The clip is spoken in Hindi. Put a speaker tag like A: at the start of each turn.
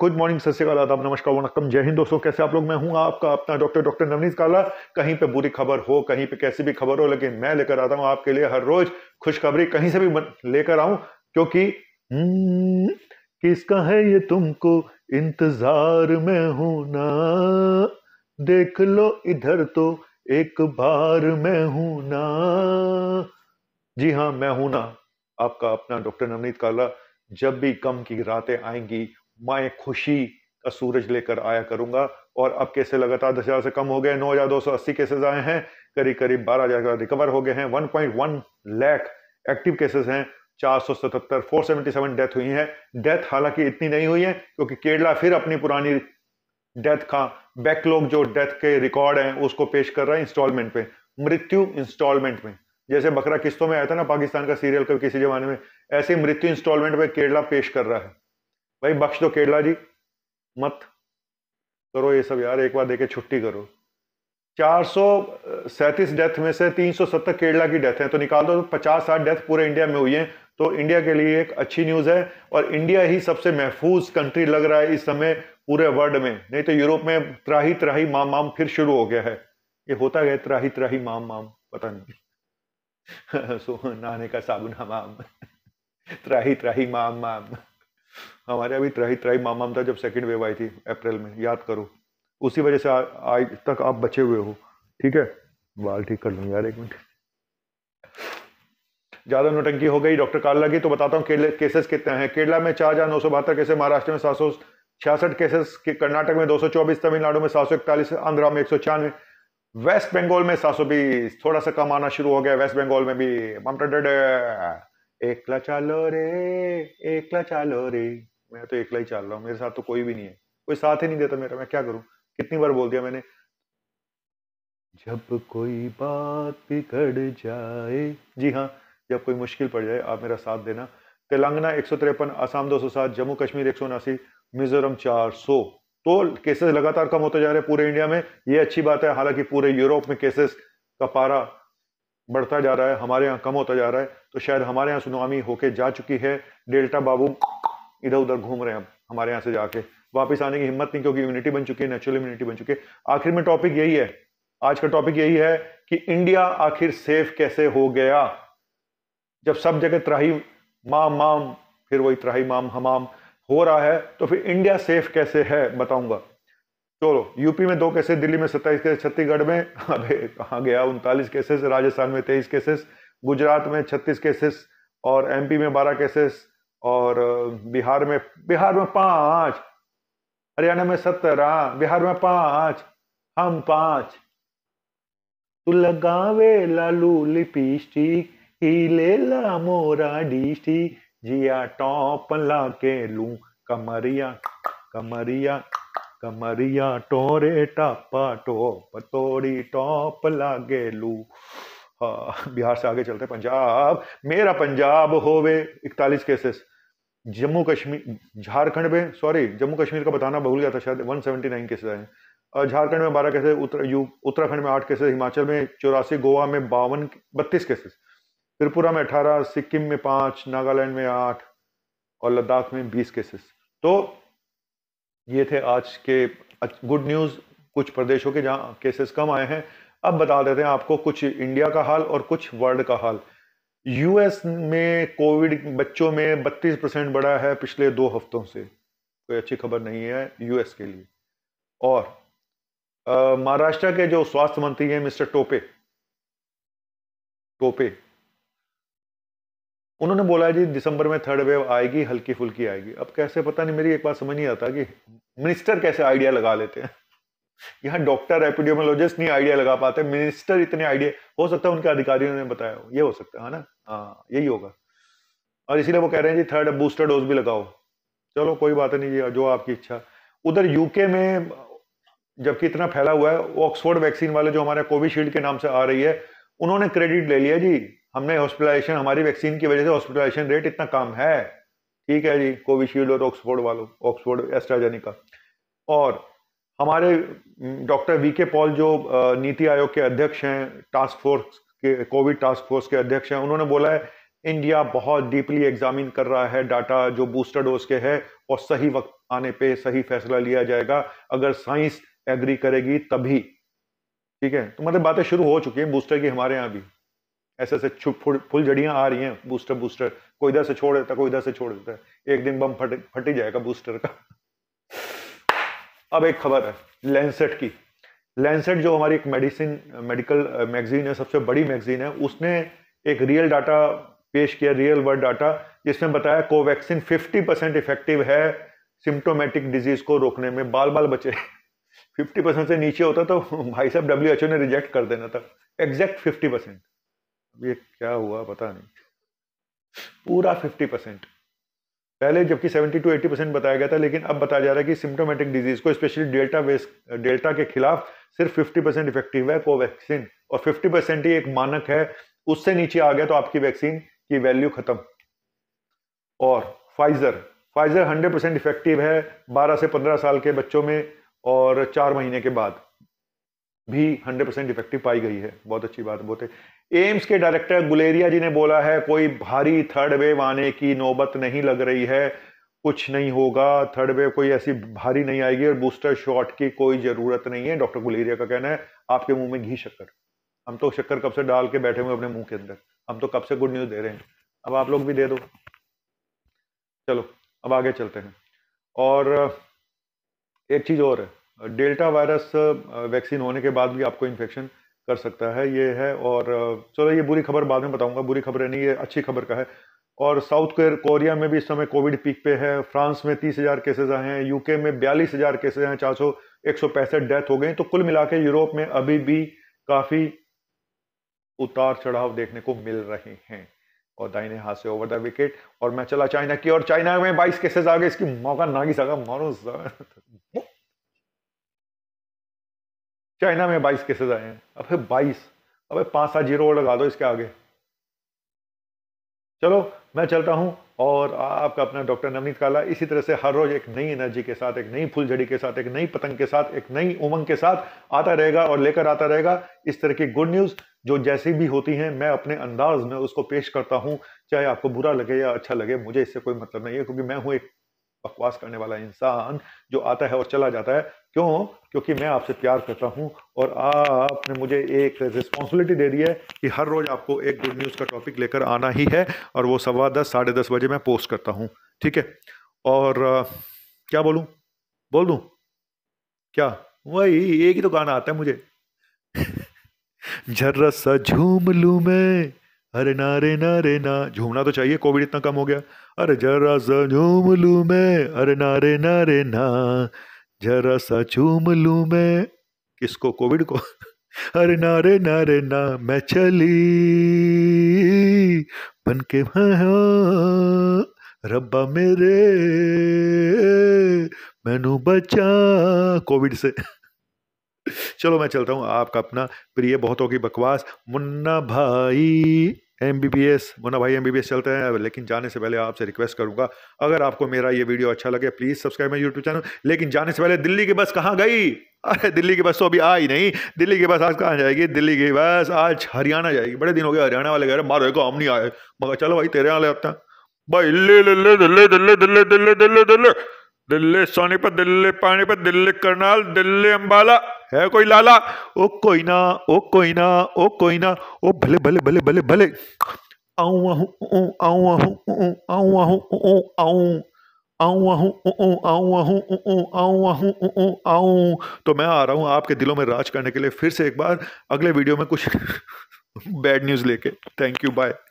A: गुड मॉर्निंग सत श्रीकाल आदाब नमस्कार वनकम जय हिंद दोस्तों कैसे आप लोग मैं हूं आपका अपना डॉक्टर डॉक्टर नवनीत काला कहीं पे बुरी खबर हो कहीं पे कैसी भी खबर हो लेकिन मैं लेकर आता हूं आपके लिए हर रोज खुशखबरी कहीं से भी लेकर आऊं क्योंकि हम्म, किसका है ये तुमको इंतजार में हूं ना देख लो इधर तो एक बार मैं हूं ना जी हाँ मैं हूं ना आपका अपना डॉक्टर नवनीत काला जब भी कम की रातें आएंगी मैं खुशी का सूरज लेकर आया करूंगा और अब केसेस लगातार दस हज़ार से कम हो गए नौ हज़ार दो सौ अस्सी केसेज आए हैं करीब करीब बारह हज़ार रिकवर हो गए हैं one point one lakh active cases हैं चार सौ सतहत्तर फोर सेवेंटी सेवन डेथ हुई है डेथ हालांकि इतनी नहीं हुई है क्योंकि केरला फिर अपनी पुरानी डेथ का बैकलॉग जो डेथ के रिकॉर्ड हैं उसको पेश कर रहा है इंस्टॉलमेंट पे मृत्यु इंस्टॉलमेंट में जैसे बकरा किस्तों में आया था ना पाकिस्तान का सीरियल कभी किसी जमाने में ऐसे मृत्यु इंस्टॉलमेंट में केरला पेश कर रहा है भाई बख्श दो केरला जी मत करो ये सब यार एक बार देखे छुट्टी करो चार डेथ में से 370 केरला की डेथ है तो निकाल दो तो पचास साठ डेथ पूरे इंडिया में हुई है तो इंडिया के लिए एक अच्छी न्यूज़ है और इंडिया ही सबसे महफूज कंट्री लग रहा है इस समय पूरे वर्ल्ड में नहीं तो यूरोप में त्राही त्राही माम माम फिर शुरू हो गया है ये होता गया त्राही त्राही माम माम पता नहीं सो नहाने का साबुन हमाम त्राही त्राही माम माम हाँ, हमारे अभी ट्राई ट्राई मामा था जब सेकंड वेव आई थी अप्रैल में याद करो उसी वजह से आज तक आप बचे हुए हो ठीक है बाल ठीक कर लूँगी यार एक मिनट ज़्यादा नोटंकी हो गई डॉक्टर कार्ला की तो बताता हूँ केसेस कितने हैं केरला में चार हज़ार नौ सौ बहत्तर केसेस महाराष्ट्र में सात सौ छियासठ केसेस के कर्नाटक में चौबीस तमिलनाडु में सात सौ इकतालीस आंध्रा में एक सौ छियानवे वेस्ट बंगाल में सात सौ बीस थोड़ा सा कम आना शुरू हो गया वेस्ट बंगाल में भी एक एकला चालो रे एक चालो रे मैं तो एकला ही चल रहा हूँ मेरे साथ तो कोई भी नहीं है कोई साथ ही नहीं देता मेरा मैं क्या करूँ कितनी बार बोल दिया मैंने जब कोई बात बिगड़ जाए जी हाँ जब कोई मुश्किल पड़ जाए आप मेरा साथ देना तेलंगाना एक सौ तिरपन आसाम दो सौ सात जम्मू कश्मीर एक सौ उनासी मिजोरम चार सौ तो केसेस लगातार कम होते जा रहे हैं पूरे इंडिया में ये अच्छी बात है हालांकि पूरे यूरोप में केसेस का पारा बढ़ता जा रहा है हमारे यहाँ कम होता जा रहा है तो शायद हमारे यहाँ सुनामी होके जा चुकी है डेल्टा बाबू इधर उधर घूम रहे हैं हमारे यहाँ से जाके वापस आने की हिम्मत नहीं क्योंकि इम्यूनिटी बन चुकी है नेचुरल इम्यूनिटी बन चुकी है आखिर में टॉपिक यही है आज का टॉपिक यही है कि इंडिया आखिर सेफ कैसे हो गया जब सब जगह त्राही माम माम फिर वही त्राही माम हमाम हो रहा है तो फिर इंडिया सेफ कैसे है बताऊंगा चलो यूपी में दो केसेस दिल्ली में सत्ताईस केसेस छत्तीसगढ़ में अबे कहाँ गया उनतालीस केसेस राजस्थान में तेईस केसेस गुजरात में छत्तीस केसेस और एमपी में बारह केसेस और बिहार में बिहार में पांच हरियाणा में सत्रह बिहार में पांच हम पांच तू लगावे लालू लिपस्टिक ले ला मोरा डिस्टी जिया टॉप ला के लू कमरिया कमरिया कमरिया टोरे टापा टोप तोड़ी टॉप ला के लू हाँ बिहार से आगे चलते पंजाब मेरा पंजाब होवे इकतालीस केसेस जम्मू कश्मीर झारखंड में सॉरी जम्मू कश्मीर का बताना भूल गया था शायद 179 केसेज आए झारखंड में 12 केसेज उत्तर यू उत्तराखंड में 8 केसेज हिमाचल में चौरासी गोवा में बावन बत्तीस केसेस त्रिपुरा में 18 सिक्किम में 5 नागालैंड में 8 और लद्दाख में 20 केसेस तो ये थे आज के गुड न्यूज़ कुछ प्रदेशों के जहाँ केसेस कम आए हैं अब बता देते हैं आपको कुछ इंडिया का हाल और कुछ वर्ल्ड का हाल यूएस में कोविड बच्चों में 32 परसेंट बढ़ा है पिछले दो हफ्तों से कोई अच्छी खबर नहीं है यूएस के लिए और महाराष्ट्र के जो स्वास्थ्य मंत्री हैं मिस्टर टोपे टोपे उन्होंने बोला जी दिसंबर में थर्ड वेव आएगी हल्की फुल्की आएगी अब कैसे पता नहीं मेरी एक बात समझ नहीं आता कि मिनिस्टर कैसे आइडिया लगा लेते हैं यहाँ डॉक्टर एपिडियोमोलॉजिस्ट नहीं आइडिया लगा पाते मिनिस्टर इतने आइडिया हो सकता है उनके अधिकारियों ने बताया हो ये हो सकता है ना हाँ यही होगा और इसीलिए वो कह रहे हैं जी थर्ड बूस्टर डोज भी लगाओ चलो कोई बात नहीं जी जो आपकी इच्छा उधर यूके में जबकि इतना फैला हुआ है ऑक्सफोर्ड वैक्सीन वाले जो हमारे कोविशील्ड के नाम से आ रही है उन्होंने क्रेडिट ले लिया जी हमने हॉस्पिटलाइजेशन हमारी वैक्सीन की वजह से हॉस्पिटलाइजेशन रेट इतना कम है ठीक है जी कोविशील्ड और ऑक्सफोर्ड वालों ऑक्सफोर्ड एस्ट्राजेनिका और हमारे डॉक्टर वी के पॉल जो नीति आयोग के अध्यक्ष हैं टास्क फोर्स के कोविड टास्क फोर्स के अध्यक्ष हैं उन्होंने बोला है इंडिया बहुत डीपली एग्जामिन कर रहा है डाटा जो बूस्टर डोज के है और सही वक्त आने पे सही फैसला लिया जाएगा अगर साइंस एग्री करेगी तभी ठीक है तो मतलब बातें शुरू हो चुकी हैं बूस्टर की हमारे यहाँ भी ऐसे ऐसे छुप फुल जड़ियाँ आ रही हैं बूस्टर बूस्टर कोई इधर से छोड़ देता कोई इधर से छोड़ देता है एक दिन बम फट फटी जाएगा बूस्टर का अब एक खबर है लेंसेट की लेंसेट जो हमारी एक मेडिसिन मेडिकल मैगजीन है सबसे बड़ी मैगजीन है उसने एक रियल डाटा पेश किया रियल वर्ल्ड डाटा जिसमें बताया कोवैक्सिन 50 परसेंट इफेक्टिव है सिम्टोमेटिक डिजीज को रोकने में बाल बाल बचे 50 परसेंट से नीचे होता तो भाई साहब डब्ल्यू ने रिजेक्ट कर देना था एग्जैक्ट 50 परसेंट ये क्या हुआ पता नहीं पूरा 50 परसेंट पहले जबकि 70 टू 80 परसेंट बताया गया था लेकिन अब बताया जा रहा है कि सिम्टोमेटिक डिजीज को स्पेशली डेल्टा वेस डेल्टा के खिलाफ सिर्फ 50 परसेंट इफेक्टिव है कोवैक्सीन और 50 परसेंट ही एक मानक है उससे नीचे आ गया तो आपकी वैक्सीन की वैल्यू खत्म और Pfizer Pfizer hundred percent effective है बारह से पंद्रह साल के बच्चों में और चार महीने के बाद भी हंड्रेड परसेंट इफेक्टिव पाई गई है बहुत अच्छी बात बहुत है एम्स के डायरेक्टर गुलेरिया जी ने बोला है कोई भारी थर्ड वेव आने की नौबत नहीं लग रही है कुछ नहीं होगा थर्ड वेव कोई ऐसी भारी नहीं आएगी और बूस्टर शॉट की कोई ज़रूरत नहीं है डॉक्टर गुलेरिया का कहना है आपके मुंह में घी शक्कर हम तो शक्कर कब से डाल के बैठे हुए अपने मुंह के अंदर हम तो कब से गुड न्यूज़ दे रहे हैं अब आप लोग भी दे दो चलो अब आगे चलते हैं और एक चीज़ और है डेल्टा वायरस वैक्सीन होने के बाद भी आपको इन्फेक्शन कर सकता है ये है और चलो ये बुरी खबर बाद में बताऊंगा बुरी खबर है नहीं ये अच्छी खबर का है और साउथ कोरिया में भी इस समय कोविड पीक पे है फ्रांस में तीस हज़ार केसेज आए हैं यूके में बयालीस हज़ार केसेज हैं चार सौ एक सौ पैंसठ डेथ हो गई तो कुल मिला यूरोप में अभी भी काफ़ी उतार चढ़ाव देखने को मिल रहे हैं और दाइने हाथ से ओवर द विकेट और मैं चला चाइना की और चाइना में बाईस केसेज आ गए इसकी मौका नागी सगा मारो चाइना में बाईस केसेस आए हैं अबे बाईस अबे पाँच सात जीरो लगा दो इसके आगे चलो मैं चलता हूँ और आपका अपना डॉक्टर नवनीत काला इसी तरह से हर रोज एक नई एनर्जी के साथ एक नई फुलझड़ी के साथ एक नई पतंग के साथ एक नई उमंग के साथ आता रहेगा और लेकर आता रहेगा इस तरह की गुड न्यूज़ जो जैसी भी होती हैं मैं अपने अंदाज में उसको पेश करता हूँ चाहे आपको बुरा लगे या अच्छा लगे मुझे इससे कोई मतलब नहीं है क्योंकि मैं हूँ एक बकवास करने वाला इंसान जो आता है और चला जाता है क्यों क्योंकि मैं आपसे प्यार करता हूं और आपने मुझे एक रिस्पॉन्सिबिलिटी दे दी है कि हर रोज़ आपको एक गुड न्यूज़ का टॉपिक लेकर आना ही है और वो सवा दस साढ़े दस बजे मैं पोस्ट करता हूं ठीक है और क्या बोलूं बोल दूं क्या वही एक ही तो गाना आता है मुझे झर्रा सा झूम लूँ मैं अरे ना रे ना रे ना झूमना तो चाहिए कोविड इतना कम हो गया अरे जरा सा झूम लूँ मैं अरे ना रे ना रे ना जरा सा चूम लू मैं किसको कोविड को अरे नारे नारे ना मैं चली बन के रब्बा मेरे मैनू बचा कोविड से चलो मैं चलता हूँ आपका अपना प्रिय बहुतों की बकवास मुन्ना भाई एम बी बी एस मुना भाई एम बी बी एस चलते हैं लेकिन जाने से पहले आपसे रिक्वेस्ट करूंगा अगर आपको मेरा ये वीडियो अच्छा लगे प्लीज़ सब्सक्राइब मेरे यूट्यूब चैनल लेकिन जाने से पहले दिल्ली की बस कहाँ गई अरे दिल्ली की बस तो अभी आई नहीं दिल्ली की बस आज कहाँ जाएगी दिल्ली की बस आज हरियाणा जाएगी बड़े दिन हो गए हरियाणा वाले कह रहे मारो एक हम नहीं आए मगर चलो भाई तेरे यहाँ ले आता भाई दिल्ली दिल्ली दिल्ली दिल्ली दिल्ली दिल्ली दिल्ली दिल्ली सोनीपत दिल्ली पानीपत दिल्ली करनाल दिल्ली अंबाला है कोई लाला ओ कोई ना ओ कोई ना ओ कोई ना ओ भले भले भले भले भले तो मैं आ रहा हूँ आपके दिलों में राज करने के लिए फिर से एक बार अगले वीडियो में कुछ बैड न्यूज़ लेके थैंक यू बाय